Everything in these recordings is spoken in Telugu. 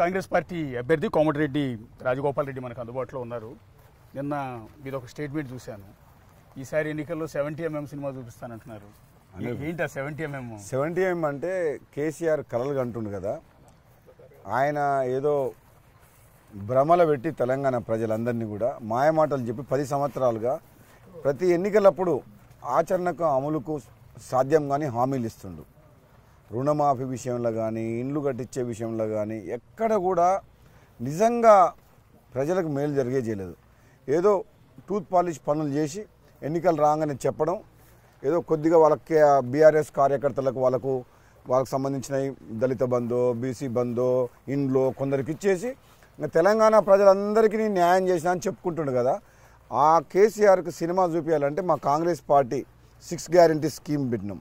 కాంగ్రెస్ పార్టీ అభ్యర్థి కోమటిరెడ్డి రాజగోపాల్ రెడ్డి మనకు అందుబాటులో ఉన్నారు నిన్న మీరు ఒక స్టేట్మెంట్ చూశాను ఈసారి ఎన్నికల్లో సెవెంటీ ఎంఎం సినిమా చూపిస్తానంటున్నారు ఏంటి ఆ సెవెంటీ ఎంఎం సెవెంటీ ఎంఎం అంటే కేసీఆర్ కలలు అంటుండు కదా ఆయన ఏదో భ్రమల పెట్టి తెలంగాణ ప్రజలందరినీ కూడా మాయమాటలు చెప్పి పది సంవత్సరాలుగా ప్రతి ఎన్నికలప్పుడు ఆచరణకు అమలుకు సాధ్యం కానీ హామీలు ఇస్తుండు రుణమాఫీ విషయంలో కానీ ఇండ్లు కట్టించే విషయంలో కానీ ఎక్కడ కూడా నిజంగా ప్రజలకు మేలు జరిగే చేయలేదు ఏదో టూత్ పాలిష్ పనులు చేసి ఎన్నికలు రాగానే చెప్పడం ఏదో కొద్దిగా వాళ్ళకి బీఆర్ఎస్ కార్యకర్తలకు వాళ్ళకు వాళ్ళకి సంబంధించిన దళిత బంధు బీసీ బంధు ఇండ్లో కొందరికి ఇచ్చేసి తెలంగాణ ప్రజలందరికీ న్యాయం చేసినా అని చెప్పుకుంటుండు కదా ఆ కేసీఆర్కి సినిమా చూపించాలంటే మా Congress party six guarantee scheme పెట్టినాం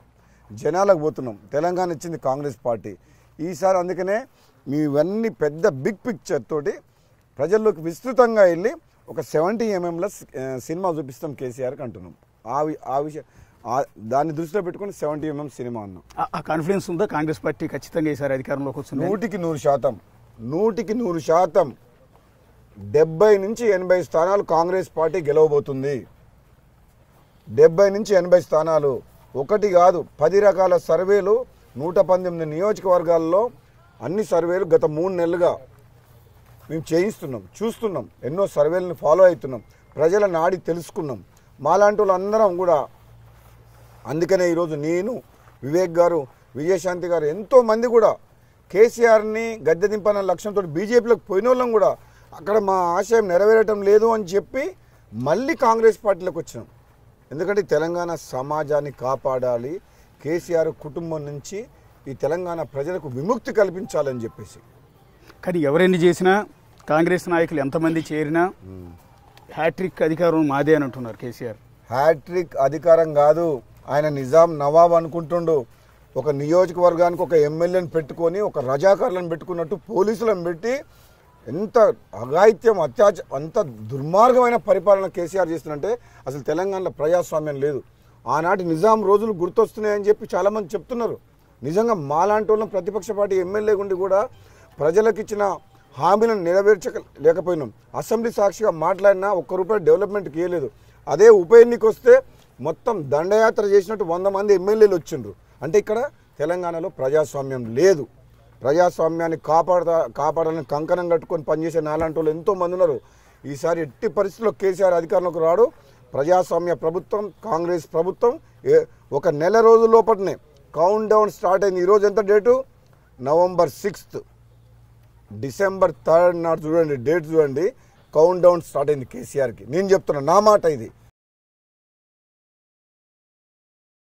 జనాలకు పోతున్నాం తెలంగాణ ఇచ్చింది కాంగ్రెస్ పార్టీ ఈసారి అందుకనే మీవన్నీ పెద్ద బిగ్ పిక్చర్ తోటి ప్రజల్లోకి విస్తృతంగా వెళ్ళి ఒక సెవెంటీ ఎంఎంల సినిమా చూపిస్తాం కేసీఆర్కి అంటున్నాం ఆ ఆ విషయం దాన్ని దృష్టిలో పెట్టుకుని సెవెంటీ ఎంఎం సినిమా అన్నాం ఆ కాన్ఫిడెన్స్ ఉందా కాంగ్రెస్ పార్టీ ఖచ్చితంగా ఈసారి అధికారంలోకి వచ్చింది నూటికి నూరు శాతం నూటికి నూరు శాతం డెబ్బై నుంచి ఎనభై స్థానాలు కాంగ్రెస్ పార్టీ గెలవబోతుంది డెబ్బై నుంచి ఎనభై స్థానాలు ఒకటి కాదు పది రకాల సర్వేలు నూట పంతొమ్మిది నియోజకవర్గాల్లో అన్ని సర్వేలు గత మూడు నెలలుగా మేము చేయిస్తున్నాం చూస్తున్నాం ఎన్నో సర్వేలను ఫాలో అవుతున్నాం ప్రజల నాడి తెలుసుకున్నాం మాలాంటి వాళ్ళందరం కూడా అందుకనే ఈరోజు నేను వివేక్ గారు విజయశాంతి గారు ఎంతోమంది కూడా కేసీఆర్ని గద్దె దింపన్న లక్ష్యంతో బీజేపీలోకి పోయిన వాళ్ళం కూడా అక్కడ మా ఆశయం నెరవేరటం లేదు అని చెప్పి మళ్ళీ కాంగ్రెస్ పార్టీలోకి వచ్చినాం ఎందుకంటే తెలంగాణ సమాజాన్ని కాపాడాలి కేసీఆర్ కుటుంబం నుంచి ఈ తెలంగాణ ప్రజలకు విముక్తి కల్పించాలని చెప్పేసి కానీ ఎవరెన్ని చేసినా కాంగ్రెస్ నాయకులు ఎంతమంది చేరినా హ్యాట్రిక్ అధికారం మాదే అని అంటున్నారు కేసీఆర్ హ్యాట్రిక్ అధికారం కాదు ఆయన నిజాం నవాబ్ అనుకుంటుండు ఒక నియోజకవర్గానికి ఒక ఎమ్మెల్యేని పెట్టుకొని ఒక రజాకారులను పెట్టుకున్నట్టు పోలీసులను పెట్టి ఎంత అఘాయిత్యం అత్యాచ అంత దుర్మార్గమైన పరిపాలన కేసీఆర్ చేస్తున్నంటే అసలు తెలంగాణలో ప్రజాస్వామ్యం లేదు ఆనాటి నిజాం రోజులు గుర్తొస్తున్నాయని చెప్పి చాలామంది చెప్తున్నారు నిజంగా మాలాంటి వాళ్ళం ప్రతిపక్ష పార్టీ ఎమ్మెల్యే ఉండి కూడా ప్రజలకు ఇచ్చిన హామీలను నెరవేర్చక లేకపోయినాం అసెంబ్లీ సాక్షిగా మాట్లాడినా ఒక్క రూపాయి డెవలప్మెంట్కి ఇవ్వలేదు అదే ఉప ఎన్నిక వస్తే మొత్తం దండయాత్ర చేసినట్టు వంద మంది ఎమ్మెల్యేలు వచ్చిండ్రు అంటే ఇక్కడ తెలంగాణలో ప్రజాస్వామ్యం లేదు ప్రజాస్వామ్యాన్ని కాపాడ కాపాడాలని కంకణం కట్టుకొని పనిచేసే నాలాంటి వాళ్ళు ఎంతోమంది ఉన్నారు ఈసారి ఎట్టి పరిస్థితుల్లో కేసీఆర్ అధికారంలోకి రాడు ప్రజాస్వామ్య ప్రభుత్వం కాంగ్రెస్ ప్రభుత్వం ఒక నెల రోజుల లోపలనే కౌంట్ డౌన్ స్టార్ట్ అయింది ఈరోజు ఎంత date November sixth December third నాడు చూడండి డేట్ చూడండి కౌంట్ డౌన్ స్టార్ట్ అయింది కేసీఆర్కి నేను చెప్తున్నా నా మాట ఇది